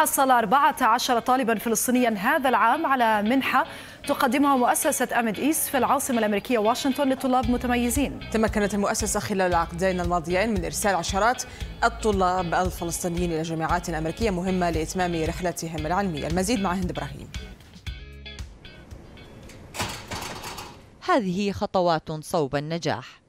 حصل 14 طالبا فلسطينيا هذا العام على منحة تقدمها مؤسسة أمد إيس في العاصمة الأمريكية واشنطن لطلاب متميزين تمكنت المؤسسة خلال العقدين الماضيين من إرسال عشرات الطلاب الفلسطينيين إلى جامعات أمريكية مهمة لإتمام رحلتهم العلمية المزيد مع هند إبراهيم هذه خطوات صوب النجاح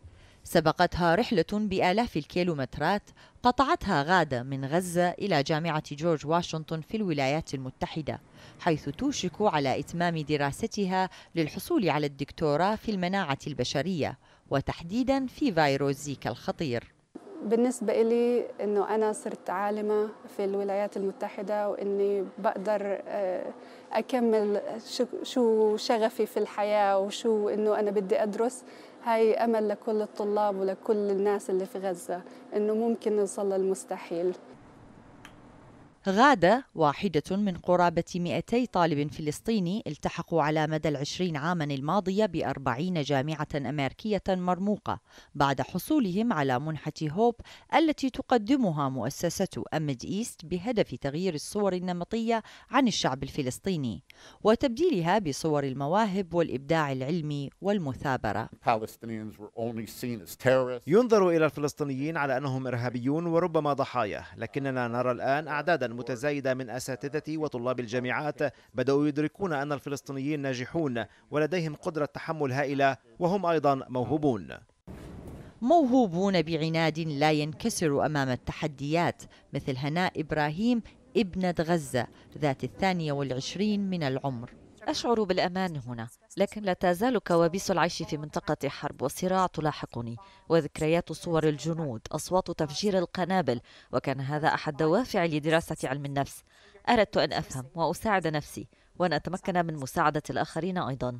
سبقتها رحلة بآلاف الكيلومترات قطعتها غادة من غزة إلى جامعة جورج واشنطن في الولايات المتحدة حيث توشك على إتمام دراستها للحصول على الدكتوراه في المناعة البشرية وتحديدا في فيروس زيكا الخطير بالنسبة إلي إنه أنا صرت عالمة في الولايات المتحدة وإني بقدر آه، أكمل شو شغفي في الحياة وشو إنه أنا بدي أدرس هاي أمل لكل الطلاب ولكل الناس اللي في غزة إنه ممكن نوصل للمستحيل غادة واحدة من قرابة 200 طالب فلسطيني التحقوا على مدى العشرين عاما الماضية بأربعين جامعة أمريكية مرموقة بعد حصولهم على منحة هوب التي تقدمها مؤسسة أمد إيست بهدف تغيير الصور النمطية عن الشعب الفلسطيني وتبديلها بصور المواهب والإبداع العلمي والمثابرة ينظر إلى الفلسطينيين على أنهم إرهابيون وربما ضحايا لكننا نرى الآن أعدادا متزايدة من أساتذة وطلاب الجامعات بدأوا يدركون أن الفلسطينيين ناجحون ولديهم قدرة تحمل هائلة وهم أيضا موهوبون موهوبون بعناد لا ينكسر أمام التحديات مثل هناء إبراهيم ابنة غزة ذات الثانية والعشرين من العمر أشعر بالأمان هنا لكن لا تزال كوابيس العيش في منطقة حرب وصراع تلاحقني وذكريات صور الجنود أصوات تفجير القنابل وكان هذا أحد دوافعي لدراسة علم النفس أردت أن أفهم وأساعد نفسي وأن أتمكن من مساعدة الآخرين أيضاً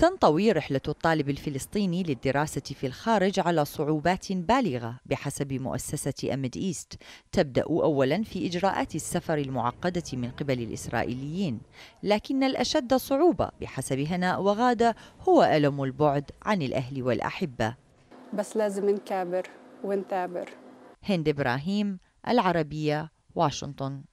تنطوي رحلة الطالب الفلسطيني للدراسة في الخارج على صعوبات بالغة بحسب مؤسسة أمد إيست تبدأ أولا في إجراءات السفر المعقدة من قبل الإسرائيليين لكن الأشد صعوبة بحسب هناء وغادة هو ألم البعد عن الأهل والأحبة بس لازم نكابر ونثابر هند إبراهيم العربية واشنطن